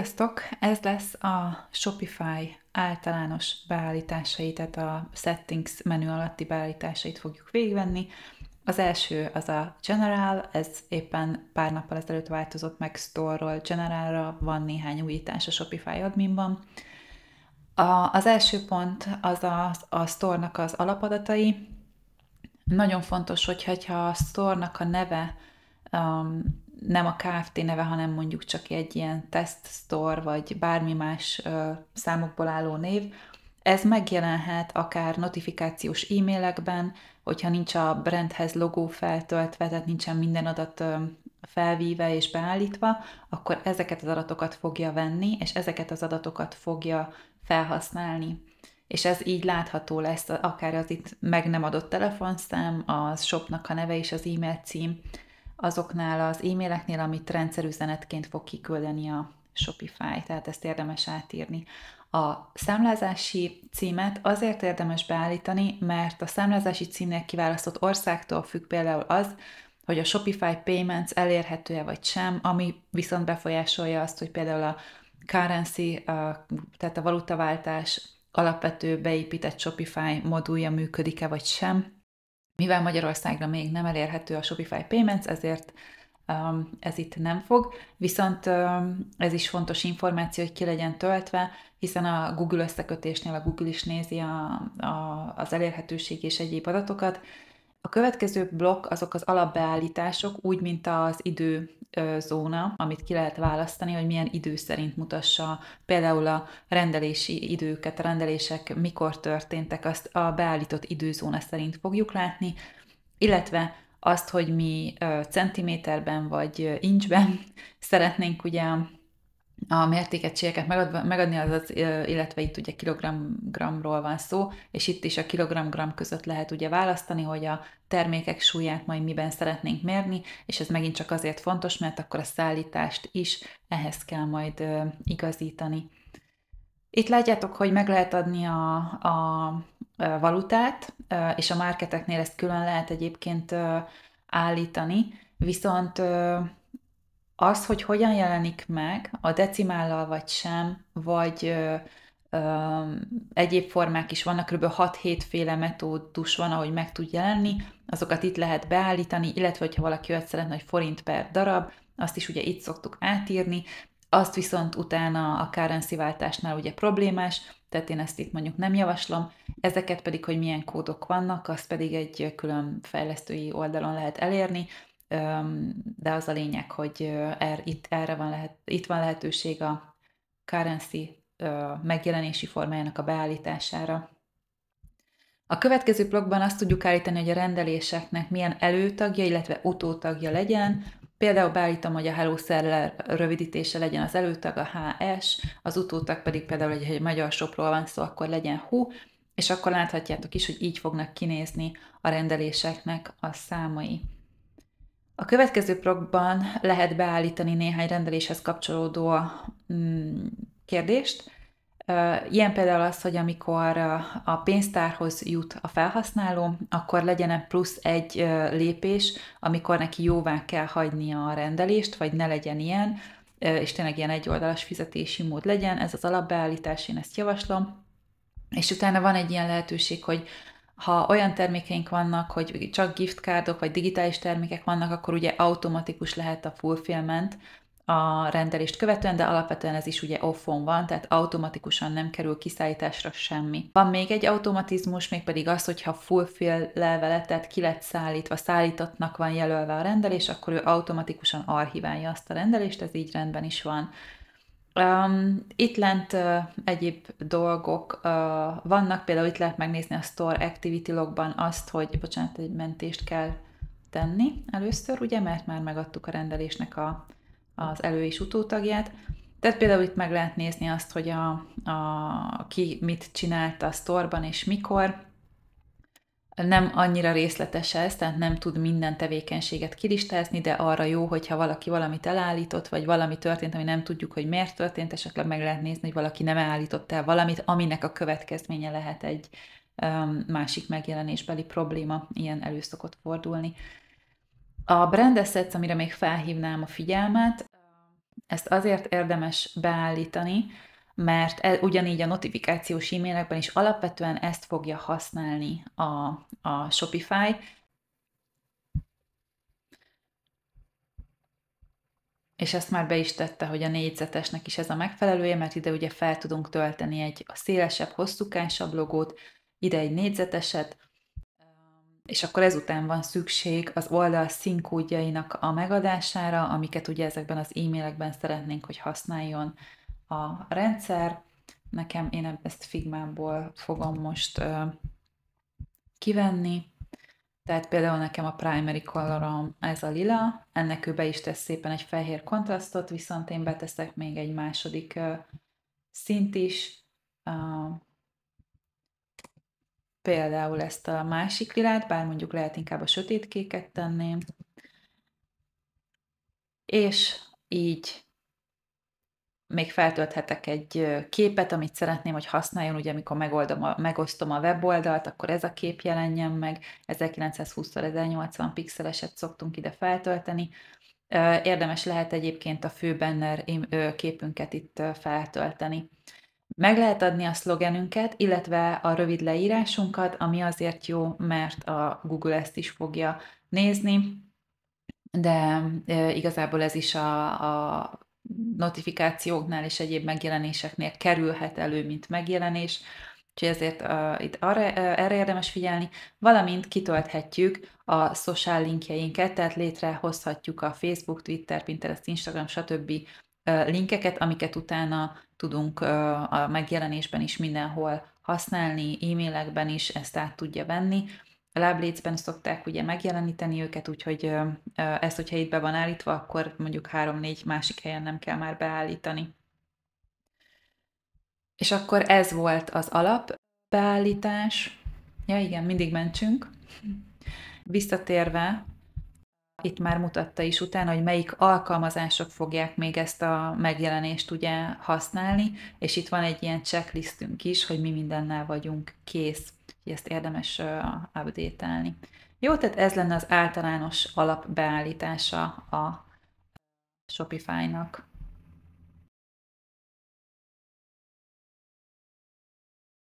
Sziasztok! Ez lesz a Shopify általános beállításait, tehát a Settings menü alatti beállításait fogjuk végigvenni. Az első az a General, ez éppen pár nappal ezelőtt változott meg Store-ról Generalra, van néhány újítás a Shopify adminban. A, az első pont az a, a Store-nak az alapadatai. Nagyon fontos, hogyha, hogyha a Store-nak a neve um, nem a Kft. neve, hanem mondjuk csak egy ilyen test store, vagy bármi más ö, számokból álló név, ez megjelenhet akár notifikációs e-mailekben, hogyha nincs a brandhez logó feltöltve, tehát nincsen minden adat felvíve és beállítva, akkor ezeket az adatokat fogja venni, és ezeket az adatokat fogja felhasználni. És ez így látható lesz akár az itt meg nem adott telefonszám, a shopnak a neve és az e-mail cím, azoknál az e-maileknél, amit rendszerüzenetként fog kiküldeni a Shopify, tehát ezt érdemes átírni. A számlázási címet azért érdemes beállítani, mert a számlázási címnek kiválasztott országtól függ például az, hogy a Shopify Payments elérhető-e vagy sem, ami viszont befolyásolja azt, hogy például a currency, a, tehát a valutaváltás alapvető beépített Shopify modulja működik-e vagy sem, mivel Magyarországra még nem elérhető a Shopify Payments, ezért um, ez itt nem fog, viszont um, ez is fontos információ, hogy ki legyen töltve, hiszen a Google összekötésnél a Google is nézi a, a, az elérhetőség és egyéb adatokat. A következő blokk azok az alapbeállítások, úgy, mint az idő zóna, amit ki lehet választani, hogy milyen idő szerint mutassa például a rendelési időket, a rendelések mikor történtek, azt a beállított időzóna szerint fogjuk látni, illetve azt, hogy mi centiméterben vagy incsben szeretnénk ugye a mértékegységeket megadni, az, az, illetve itt ugye kilogrammról van szó, és itt is a kilogramm között lehet ugye választani, hogy a termékek súlyát majd miben szeretnénk mérni, és ez megint csak azért fontos, mert akkor a szállítást is ehhez kell majd igazítani. Itt látjátok, hogy meg lehet adni a, a valutát, és a marketeknél ezt külön lehet egyébként állítani, viszont az, hogy hogyan jelenik meg, a decimállal vagy sem, vagy ö, ö, egyéb formák is vannak, kb. 6-7 féle metódus van, ahogy meg tud jelenni, azokat itt lehet beállítani, illetve hogyha valaki olyat szeretne, hogy forint per darab, azt is ugye itt szoktuk átírni, azt viszont utána a currency váltásnál ugye problémás, tehát én ezt itt mondjuk nem javaslom, ezeket pedig, hogy milyen kódok vannak, azt pedig egy külön fejlesztői oldalon lehet elérni, de az a lényeg, hogy er, itt, erre van lehet, itt van lehetőség a currency megjelenési formájának a beállítására. A következő blogban azt tudjuk állítani, hogy a rendeléseknek milyen előtagja, illetve utótagja legyen. Például beállítom, hogy a Hello Seller rövidítése legyen az előtag, a HS, az utótag pedig például, hogy egy magyar sopról van szó, akkor legyen HU, és akkor láthatjátok is, hogy így fognak kinézni a rendeléseknek a számai. A következő blogban lehet beállítani néhány rendeléshez kapcsolódó mm, kérdést. Ilyen például az, hogy amikor a pénztárhoz jut a felhasználó, akkor legyen -e plusz egy lépés, amikor neki jóvá kell hagynia a rendelést, vagy ne legyen ilyen, és tényleg ilyen egyoldalas fizetési mód legyen, ez az alapbeállítás, én ezt javaslom. És utána van egy ilyen lehetőség, hogy ha olyan termékeink vannak, hogy csak giftkárdok vagy digitális termékek vannak, akkor ugye automatikus lehet a fulfillment a rendelést követően, de alapvetően ez is ugye offon van, tehát automatikusan nem kerül kiszállításra semmi. Van még egy automatizmus, mégpedig az, hogyha fulfill levelet, tehát ki lett szállítva, szállítottnak van jelölve a rendelés, akkor ő automatikusan archiválja azt a rendelést, ez így rendben is van. Um, itt lent uh, egyéb dolgok uh, vannak, például itt lehet megnézni a Store Activity logban azt, hogy, bocsánat, egy mentést kell tenni először, ugye, mert már megadtuk a rendelésnek a, az elő- és utótagját. Tehát például itt meg lehet nézni azt, hogy a, a, ki mit csinált a sztorban és mikor, nem annyira részletes ez, tehát nem tud minden tevékenységet kilistázni, de arra jó, hogyha valaki valamit elállított, vagy valami történt, ami nem tudjuk, hogy miért történt, esetleg meg lehet nézni, hogy valaki nem állított el valamit, aminek a következménye lehet egy másik megjelenésbeli probléma, ilyen elő szokott fordulni. A brand assets, amire még felhívnám a figyelmet, ezt azért érdemes beállítani, mert e, ugyanígy a notifikációs e-mailekben is alapvetően ezt fogja használni a, a Shopify, és ezt már be is tette, hogy a négyzetesnek is ez a megfelelője, mert ide ugye fel tudunk tölteni egy a szélesebb, hosszúkásabb logót, ide egy négyzeteset, és akkor ezután van szükség az oldal színkódjainak a megadására, amiket ugye ezekben az e-mailekben szeretnénk, hogy használjon a rendszer. Nekem én ezt figmámból fogom most ö, kivenni. Tehát például nekem a primary colorom ez a lila, ennek ő be is tesz szépen egy fehér kontrasztot, viszont én beteszek még egy második ö, szint is, ö, például ezt a másik lilát, bár mondjuk lehet inkább a sötétkéket tenném, és így még feltölthetek egy képet, amit szeretném, hogy használjon, ugye amikor megoldom a, megosztom a weboldalt, akkor ez a kép jelenjen meg, 1920x1080 pixeleset szoktunk ide feltölteni. Érdemes lehet egyébként a banner képünket itt feltölteni. Meg lehet adni a szlogenünket, illetve a rövid leírásunkat, ami azért jó, mert a Google ezt is fogja nézni, de igazából ez is a, a notifikációknál és egyéb megjelenéseknél kerülhet elő, mint megjelenés, úgyhogy ezért uh, itt arra, uh, erre érdemes figyelni, valamint kitölthetjük a social linkjeinket, tehát létrehozhatjuk a Facebook, Twitter, Pinterest, Instagram, stb. linkeket, amiket utána tudunk uh, a megjelenésben is mindenhol használni, e-mailekben is ezt át tudja venni, a láblécben szokták ugye megjeleníteni őket, úgyhogy ezt, hogyha itt be van állítva, akkor mondjuk 3-4 másik helyen nem kell már beállítani. És akkor ez volt az alap beállítás. Ja igen, mindig mentsünk. Visszatérve itt már mutatta is utána, hogy melyik alkalmazások fogják még ezt a megjelenést ugye használni, és itt van egy ilyen checklistünk is, hogy mi mindennel vagyunk kész, hogy ezt érdemes update Jó, tehát ez lenne az általános alapbeállítása a Shopify-nak.